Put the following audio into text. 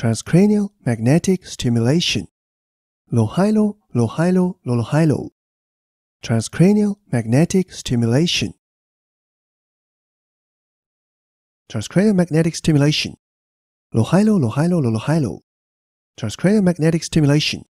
transcranial magnetic stimulation. lohilo lohilo lohilo. Transcranial magnetic stimulation. Transcranial magnetic stimulation. lohilo lohilo lohilo. Transcranial magnetic stimulation.